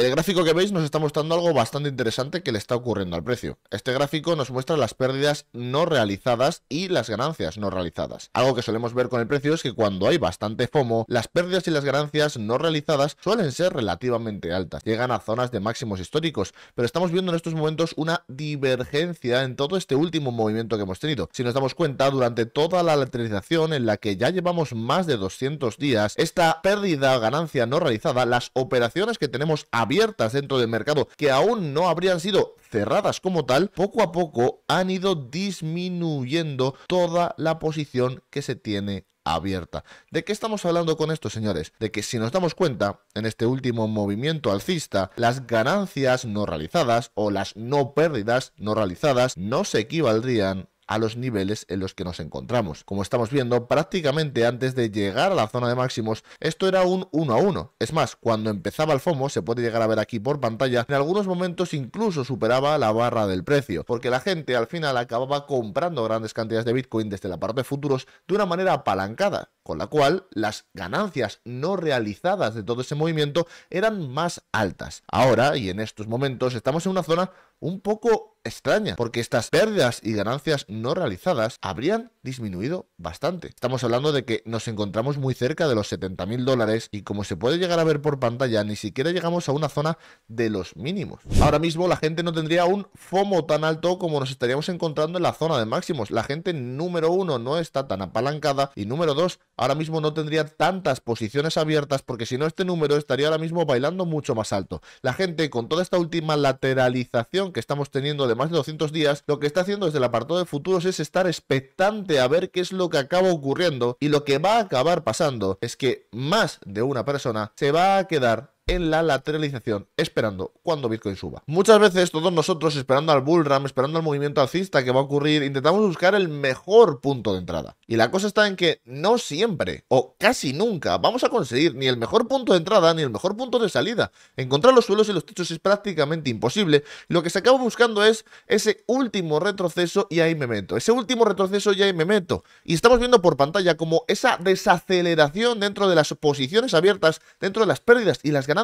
El gráfico que veis nos está mostrando algo bastante interesante que le está ocurriendo al precio. Este gráfico nos muestra las pérdidas no realizadas y las ganancias no realizadas. Algo que solemos ver con el precio es que cuando hay bastante FOMO, las pérdidas y las ganancias no realizadas suelen ser relativamente altas, llegan a zonas de máximos históricos, pero estamos viendo en estos momentos una divergencia en todo este último movimiento que hemos tenido. Si nos damos cuenta, durante toda la lateralización en la que ya llevamos más de 200 días, esta pérdida o ganancia no realizada, las operaciones que tenemos a abiertas dentro del mercado que aún no habrían sido cerradas como tal, poco a poco han ido disminuyendo toda la posición que se tiene abierta. ¿De qué estamos hablando con esto, señores? De que si nos damos cuenta, en este último movimiento alcista, las ganancias no realizadas o las no pérdidas no realizadas no se equivaldrían a los niveles en los que nos encontramos. Como estamos viendo, prácticamente antes de llegar a la zona de máximos, esto era un 1 a 1. Es más, cuando empezaba el FOMO, se puede llegar a ver aquí por pantalla, en algunos momentos incluso superaba la barra del precio, porque la gente al final acababa comprando grandes cantidades de Bitcoin desde la parte de futuros de una manera apalancada, con la cual las ganancias no realizadas de todo ese movimiento eran más altas. Ahora y en estos momentos estamos en una zona un poco extraña, porque estas pérdidas y ganancias no realizadas habrían disminuido bastante. Estamos hablando de que nos encontramos muy cerca de los 70 mil dólares y como se puede llegar a ver por pantalla, ni siquiera llegamos a una zona de los mínimos. Ahora mismo la gente no tendría un FOMO tan alto como nos estaríamos encontrando en la zona de máximos. La gente número uno no está tan apalancada y número dos, ahora mismo no tendría tantas posiciones abiertas porque si no este número estaría ahora mismo bailando mucho más alto. La gente con toda esta última lateralización que estamos teniendo de más de 200 días, lo que está haciendo desde el apartado de futuros es estar expectante a ver qué es lo que acaba ocurriendo y lo que va a acabar pasando es que más de una persona se va a quedar en la lateralización, esperando cuando Bitcoin suba. Muchas veces todos nosotros, esperando al bullram, esperando al movimiento alcista que va a ocurrir, intentamos buscar el mejor punto de entrada. Y la cosa está en que no siempre, o casi nunca, vamos a conseguir ni el mejor punto de entrada ni el mejor punto de salida. Encontrar los suelos y los techos es prácticamente imposible. Lo que se acaba buscando es ese último retroceso y ahí me meto. Ese último retroceso y ahí me meto. Y estamos viendo por pantalla como esa desaceleración dentro de las posiciones abiertas, dentro de las pérdidas y las ganancias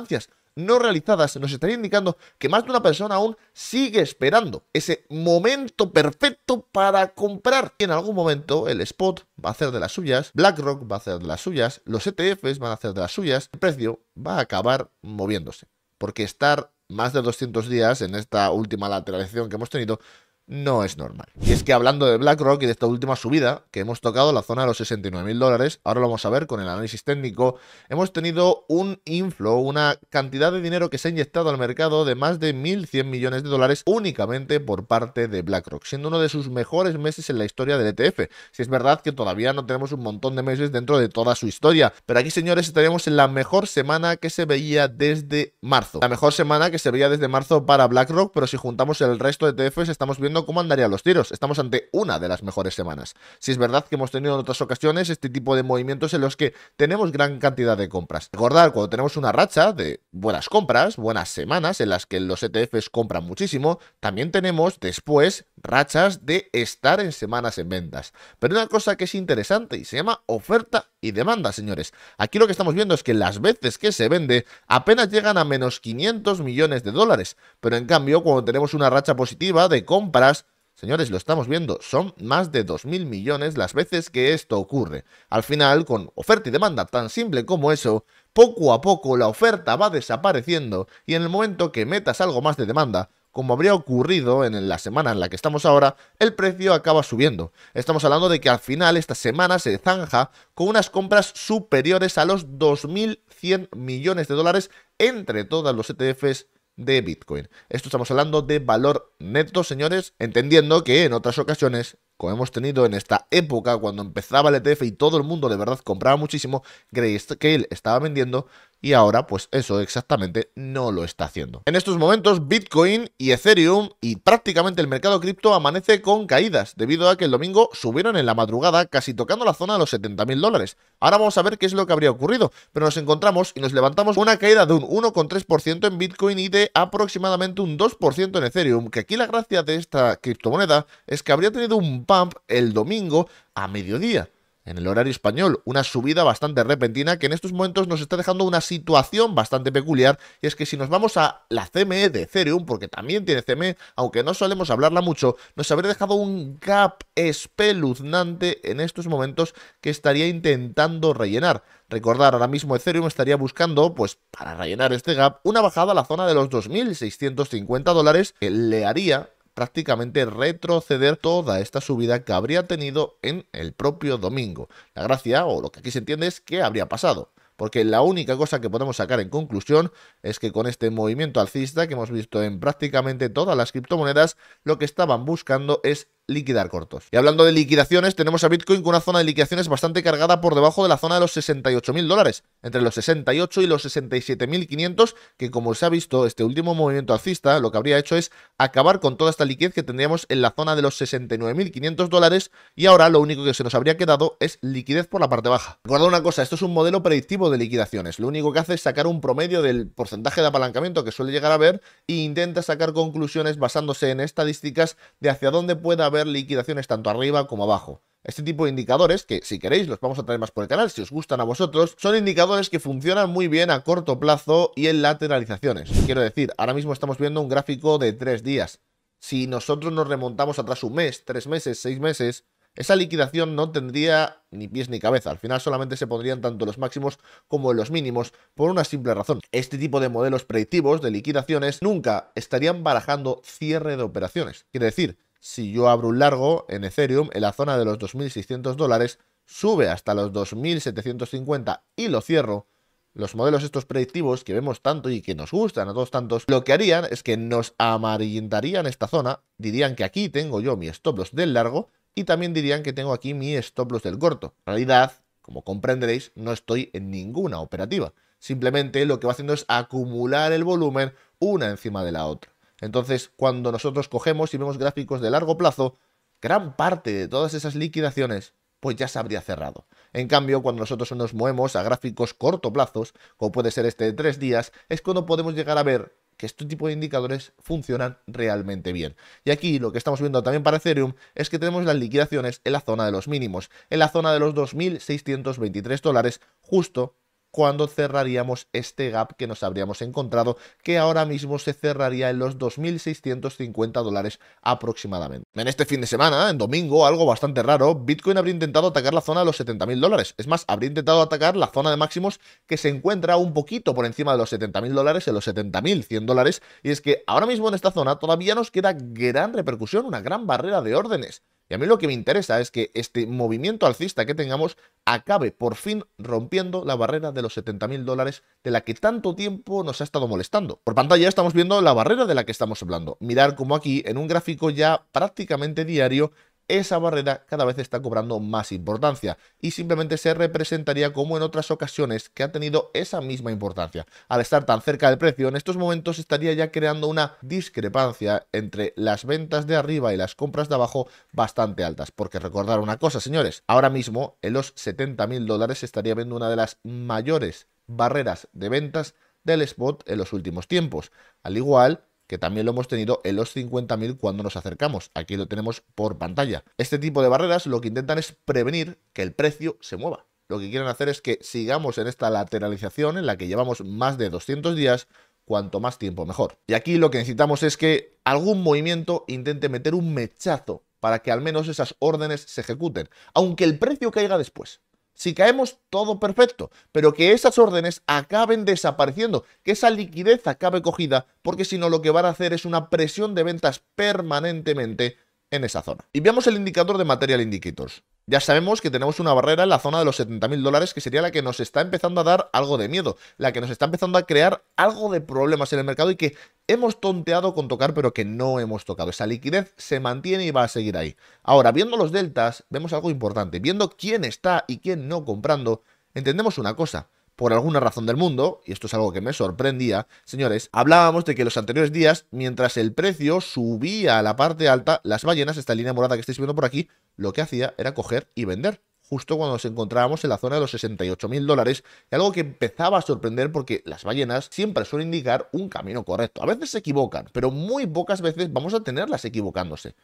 no realizadas nos estaría indicando que más de una persona aún sigue esperando ese momento perfecto para comprar. en algún momento el spot va a hacer de las suyas, BlackRock va a hacer de las suyas, los ETFs van a hacer de las suyas, el precio va a acabar moviéndose. Porque estar más de 200 días en esta última lateralización que hemos tenido no es normal. Y es que hablando de BlackRock y de esta última subida, que hemos tocado la zona de los 69 mil dólares, ahora lo vamos a ver con el análisis técnico, hemos tenido un inflow, una cantidad de dinero que se ha inyectado al mercado de más de 1.100 millones de dólares únicamente por parte de BlackRock, siendo uno de sus mejores meses en la historia del ETF. Si es verdad que todavía no tenemos un montón de meses dentro de toda su historia, pero aquí señores estaríamos en la mejor semana que se veía desde marzo. La mejor semana que se veía desde marzo para BlackRock, pero si juntamos el resto de ETFs estamos viendo cómo andaría los tiros. Estamos ante una de las mejores semanas. Si es verdad que hemos tenido en otras ocasiones este tipo de movimientos en los que tenemos gran cantidad de compras. Recordar cuando tenemos una racha de buenas compras, buenas semanas en las que los ETFs compran muchísimo, también tenemos después rachas de estar en semanas en ventas. Pero una cosa que es interesante y se llama oferta y demanda, señores. Aquí lo que estamos viendo es que las veces que se vende apenas llegan a menos 500 millones de dólares, pero en cambio cuando tenemos una racha positiva de compras, Señores, lo estamos viendo, son más de 2.000 millones las veces que esto ocurre. Al final, con oferta y demanda tan simple como eso, poco a poco la oferta va desapareciendo y en el momento que metas algo más de demanda, como habría ocurrido en la semana en la que estamos ahora, el precio acaba subiendo. Estamos hablando de que al final esta semana se zanja con unas compras superiores a los 2.100 millones de dólares entre todos los ETFs de Bitcoin. Esto estamos hablando de valor neto, señores, entendiendo que en otras ocasiones como hemos tenido en esta época cuando empezaba el ETF y todo el mundo de verdad compraba muchísimo, Grayscale estaba vendiendo y ahora pues eso exactamente no lo está haciendo. En estos momentos Bitcoin y Ethereum y prácticamente el mercado cripto amanece con caídas debido a que el domingo subieron en la madrugada casi tocando la zona de los 70.000 dólares. Ahora vamos a ver qué es lo que habría ocurrido, pero nos encontramos y nos levantamos una caída de un 1,3% en Bitcoin y de aproximadamente un 2% en Ethereum, que aquí la gracia de esta criptomoneda es que habría tenido un Pump el domingo a mediodía en el horario español. Una subida bastante repentina que en estos momentos nos está dejando una situación bastante peculiar. Y es que si nos vamos a la CME de Ethereum, porque también tiene CME, aunque no solemos hablarla mucho, nos habría dejado un gap espeluznante en estos momentos que estaría intentando rellenar. Recordar, ahora mismo Ethereum estaría buscando, pues para rellenar este gap, una bajada a la zona de los 2.650 dólares que le haría prácticamente retroceder toda esta subida que habría tenido en el propio domingo. La gracia, o lo que aquí se entiende, es que habría pasado porque la única cosa que podemos sacar en conclusión es que con este movimiento alcista que hemos visto en prácticamente todas las criptomonedas, lo que estaban buscando es liquidar cortos. Y hablando de liquidaciones, tenemos a Bitcoin con una zona de liquidaciones bastante cargada por debajo de la zona de los 68.000 dólares, entre los 68 y los 67.500, que como se ha visto, este último movimiento alcista lo que habría hecho es acabar con toda esta liquidez que tendríamos en la zona de los 69.500 dólares y ahora lo único que se nos habría quedado es liquidez por la parte baja. Recordad una cosa, esto es un modelo predictivo de liquidaciones, lo único que hace es sacar un promedio del porcentaje de apalancamiento que suele llegar a ver e intenta sacar conclusiones basándose en estadísticas de hacia dónde pueda haber ver liquidaciones tanto arriba como abajo. Este tipo de indicadores, que si queréis los vamos a traer más por el canal, si os gustan a vosotros, son indicadores que funcionan muy bien a corto plazo y en lateralizaciones. Quiero decir, ahora mismo estamos viendo un gráfico de tres días. Si nosotros nos remontamos atrás un mes, tres meses, seis meses, esa liquidación no tendría ni pies ni cabeza. Al final solamente se pondrían tanto los máximos como los mínimos por una simple razón. Este tipo de modelos predictivos de liquidaciones nunca estarían barajando cierre de operaciones. Quiere decir si yo abro un largo en Ethereum en la zona de los 2.600 dólares, sube hasta los 2.750 y lo cierro, los modelos estos predictivos que vemos tanto y que nos gustan a todos tantos, lo que harían es que nos amarillentarían esta zona, dirían que aquí tengo yo mi stop loss del largo y también dirían que tengo aquí mi stop loss del corto. En realidad, como comprenderéis, no estoy en ninguna operativa. Simplemente lo que va haciendo es acumular el volumen una encima de la otra. Entonces, cuando nosotros cogemos y vemos gráficos de largo plazo, gran parte de todas esas liquidaciones pues ya se habría cerrado. En cambio, cuando nosotros nos movemos a gráficos corto plazos, como puede ser este de tres días, es cuando podemos llegar a ver que este tipo de indicadores funcionan realmente bien. Y aquí lo que estamos viendo también para Ethereum es que tenemos las liquidaciones en la zona de los mínimos, en la zona de los 2.623 dólares, justo cuando cerraríamos este gap que nos habríamos encontrado, que ahora mismo se cerraría en los 2.650 dólares aproximadamente. En este fin de semana, en domingo, algo bastante raro, Bitcoin habría intentado atacar la zona de los 70.000 dólares. Es más, habría intentado atacar la zona de máximos que se encuentra un poquito por encima de los 70.000 dólares, en los 70.100 dólares, y es que ahora mismo en esta zona todavía nos queda gran repercusión, una gran barrera de órdenes. Y a mí lo que me interesa es que este movimiento alcista que tengamos acabe por fin rompiendo la barrera de los 70.000 dólares de la que tanto tiempo nos ha estado molestando. Por pantalla estamos viendo la barrera de la que estamos hablando. Mirar como aquí en un gráfico ya prácticamente diario esa barrera cada vez está cobrando más importancia y simplemente se representaría como en otras ocasiones que ha tenido esa misma importancia. Al estar tan cerca del precio, en estos momentos estaría ya creando una discrepancia entre las ventas de arriba y las compras de abajo bastante altas, porque recordar una cosa, señores, ahora mismo en los 70 mil dólares estaría viendo una de las mayores barreras de ventas del spot en los últimos tiempos, al igual que también lo hemos tenido en los 50.000 cuando nos acercamos. Aquí lo tenemos por pantalla. Este tipo de barreras lo que intentan es prevenir que el precio se mueva. Lo que quieren hacer es que sigamos en esta lateralización en la que llevamos más de 200 días, cuanto más tiempo mejor. Y aquí lo que necesitamos es que algún movimiento intente meter un mechazo para que al menos esas órdenes se ejecuten, aunque el precio caiga después si caemos, todo perfecto, pero que esas órdenes acaben desapareciendo, que esa liquidez acabe cogida, porque si no lo que van a hacer es una presión de ventas permanentemente en esa zona. Y veamos el indicador de Material Indicators. Ya sabemos que tenemos una barrera en la zona de los 70.000 dólares que sería la que nos está empezando a dar algo de miedo, la que nos está empezando a crear algo de problemas en el mercado y que hemos tonteado con tocar pero que no hemos tocado. Esa liquidez se mantiene y va a seguir ahí. Ahora, viendo los deltas, vemos algo importante. Viendo quién está y quién no comprando, entendemos una cosa por alguna razón del mundo, y esto es algo que me sorprendía, señores, hablábamos de que los anteriores días, mientras el precio subía a la parte alta, las ballenas, esta línea morada que estáis viendo por aquí, lo que hacía era coger y vender justo cuando nos encontrábamos en la zona de los 68 mil dólares, y algo que empezaba a sorprender porque las ballenas siempre suelen indicar un camino correcto. A veces se equivocan, pero muy pocas veces vamos a tenerlas equivocándose.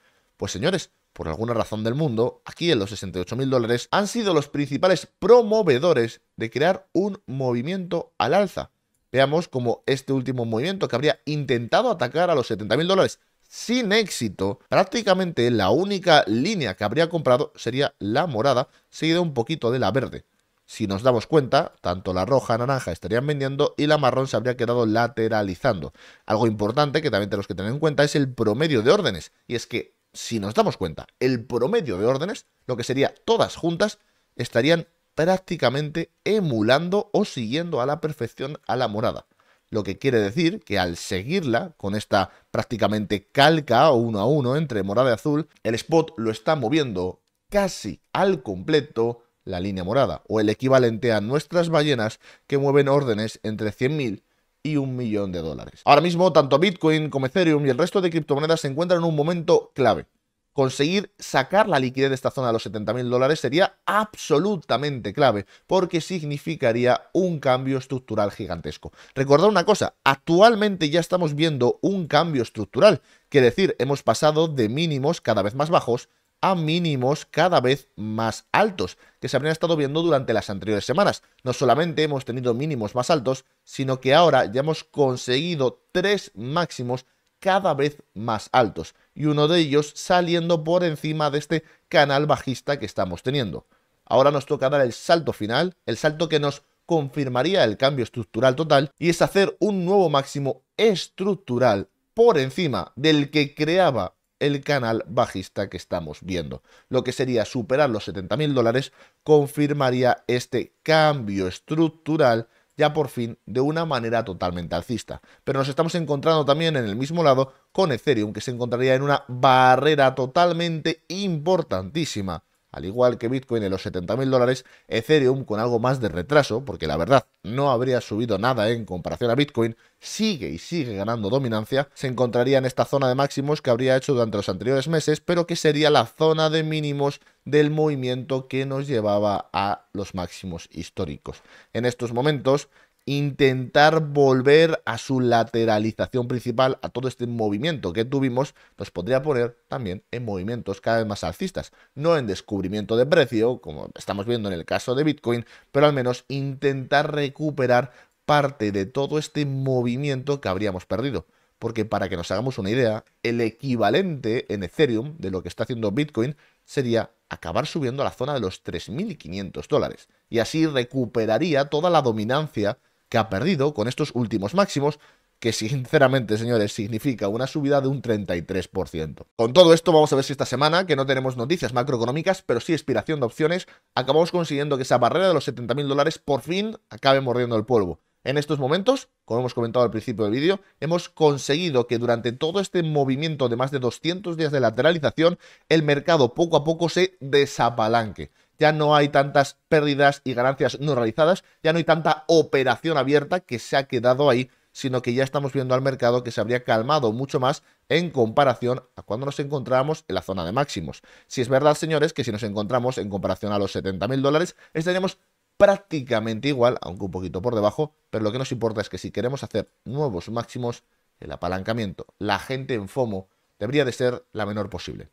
Pues señores, por alguna razón del mundo, aquí en los 68 mil dólares, han sido los principales promovedores de crear un movimiento al alza. Veamos cómo este último movimiento que habría intentado atacar a los 70 mil dólares sin éxito, prácticamente la única línea que habría comprado sería la morada, seguida un poquito de la verde. Si nos damos cuenta, tanto la roja, naranja estarían vendiendo y la marrón se habría quedado lateralizando. Algo importante que también tenemos que tener en cuenta es el promedio de órdenes, y es que si nos damos cuenta, el promedio de órdenes, lo que sería todas juntas, estarían prácticamente emulando o siguiendo a la perfección a la morada. Lo que quiere decir que al seguirla, con esta prácticamente calca o uno a uno entre morada y azul, el spot lo está moviendo casi al completo la línea morada, o el equivalente a nuestras ballenas que mueven órdenes entre 100.000 y un millón de dólares. Ahora mismo, tanto Bitcoin como Ethereum y el resto de criptomonedas se encuentran en un momento clave. Conseguir sacar la liquidez de esta zona de los 70.000 dólares sería absolutamente clave porque significaría un cambio estructural gigantesco. Recordad una cosa, actualmente ya estamos viendo un cambio estructural, que decir, hemos pasado de mínimos cada vez más bajos a mínimos cada vez más altos, que se habrían estado viendo durante las anteriores semanas. No solamente hemos tenido mínimos más altos, sino que ahora ya hemos conseguido tres máximos cada vez más altos, y uno de ellos saliendo por encima de este canal bajista que estamos teniendo. Ahora nos toca dar el salto final, el salto que nos confirmaría el cambio estructural total, y es hacer un nuevo máximo estructural por encima del que creaba el canal bajista que estamos viendo. Lo que sería superar los 70.000 dólares confirmaría este cambio estructural ya por fin de una manera totalmente alcista. Pero nos estamos encontrando también en el mismo lado con Ethereum, que se encontraría en una barrera totalmente importantísima al igual que Bitcoin en los 70.000 dólares, Ethereum con algo más de retraso, porque la verdad no habría subido nada en comparación a Bitcoin, sigue y sigue ganando dominancia, se encontraría en esta zona de máximos que habría hecho durante los anteriores meses, pero que sería la zona de mínimos del movimiento que nos llevaba a los máximos históricos. En estos momentos, intentar volver a su lateralización principal, a todo este movimiento que tuvimos, nos podría poner también en movimientos cada vez más alcistas, no en descubrimiento de precio, como estamos viendo en el caso de Bitcoin, pero al menos intentar recuperar parte de todo este movimiento que habríamos perdido. Porque para que nos hagamos una idea, el equivalente en Ethereum de lo que está haciendo Bitcoin sería acabar subiendo a la zona de los 3.500 dólares. Y así recuperaría toda la dominancia que ha perdido con estos últimos máximos, que sinceramente, señores, significa una subida de un 33%. Con todo esto, vamos a ver si esta semana, que no tenemos noticias macroeconómicas, pero sí expiración de opciones, acabamos consiguiendo que esa barrera de los 70.000 dólares por fin acabe mordiendo el polvo. En estos momentos, como hemos comentado al principio del vídeo, hemos conseguido que durante todo este movimiento de más de 200 días de lateralización, el mercado poco a poco se desapalanque ya no hay tantas pérdidas y ganancias no realizadas, ya no hay tanta operación abierta que se ha quedado ahí, sino que ya estamos viendo al mercado que se habría calmado mucho más en comparación a cuando nos encontramos en la zona de máximos. Si es verdad, señores, que si nos encontramos en comparación a los 70 mil dólares, estaríamos prácticamente igual, aunque un poquito por debajo, pero lo que nos importa es que si queremos hacer nuevos máximos, el apalancamiento, la gente en FOMO, debería de ser la menor posible.